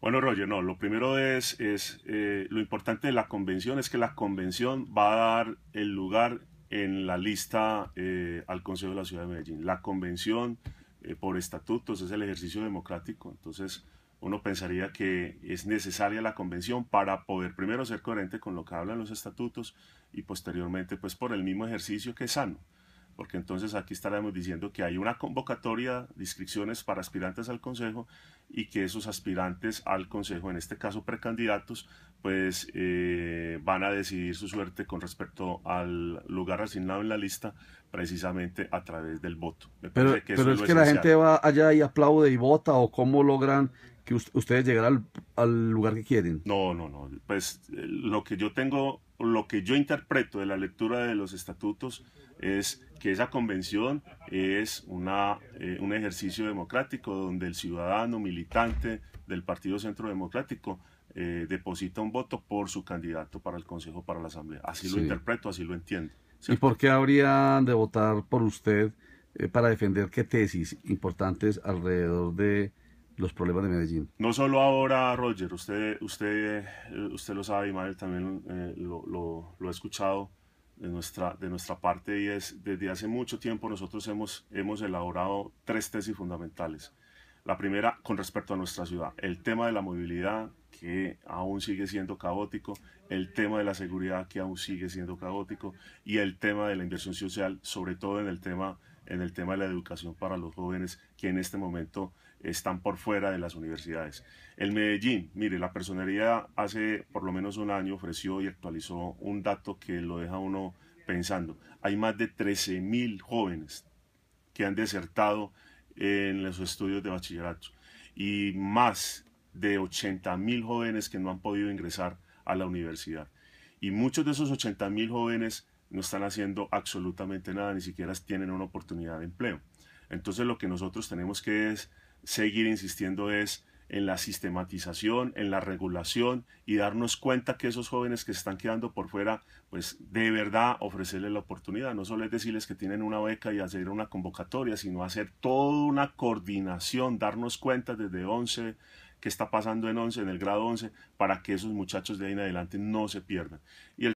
Bueno, Roger, no, lo primero es, es eh, lo importante de la convención es que la convención va a dar el lugar en la lista eh, al Consejo de la Ciudad de Medellín. La convención eh, por estatutos es el ejercicio democrático, entonces uno pensaría que es necesaria la convención para poder primero ser coherente con lo que hablan los estatutos y posteriormente pues por el mismo ejercicio que es sano porque entonces aquí estaremos diciendo que hay una convocatoria de inscripciones para aspirantes al Consejo y que esos aspirantes al Consejo, en este caso precandidatos, pues eh, van a decidir su suerte con respecto al lugar asignado en la lista precisamente a través del voto. pero, es, que la gente va allá y aplaude y vota o cómo logran que ustedes llegar al, al, lugar que quieren. No, no, no. Pues eh, lo que yo tengo, lo que yo interpreto de la lectura de los estatutos es que esa convención es una, eh, un ejercicio democrático donde el ciudadano militante del Partido Centro Democrático eh, deposita un voto por su candidato para el Consejo, para la Asamblea. Así lo interpreto, así lo entiendo. ¿Y por qué habría de votar por usted eh, para defender qué tesis importantes alrededor de los problemas de Medellín? No solo ahora, Roger, usted, usted, usted lo sabe, y y también lo, lo ha escuchado de nuestra, de nuestra parte y es, desde hace mucho tiempo nosotros hemos, hemos elaborado tres tesis fundamentales. La primera con respecto a nuestra ciudad, el tema de la movilidad que aún sigue siendo caótico, el tema de la seguridad que aún sigue siendo caótico y el tema de la inversión social, sobre todo en el tema en el tema de la educación para los jóvenes que en este momento están por fuera de las universidades. El Medellín, mire, la personería hace por lo menos un año ofreció y actualizó un dato que lo deja uno pensando. Hay más de 13.000 mil jóvenes que han desertado en los estudios de bachillerato y más de 80.000 mil jóvenes que no han podido ingresar a la universidad. Y muchos de esos 80 mil jóvenes no están haciendo absolutamente nada, ni siquiera tienen una oportunidad de empleo. Entonces lo que nosotros tenemos que es seguir insistiendo es en la sistematización, en la regulación y darnos cuenta que esos jóvenes que se están quedando por fuera, pues de verdad ofrecerles la oportunidad. No solo es decirles que tienen una beca y hacer una convocatoria, sino hacer toda una coordinación, darnos cuenta desde 11, qué está pasando en 11, en el grado 11, para que esos muchachos de ahí en adelante no se pierdan. Y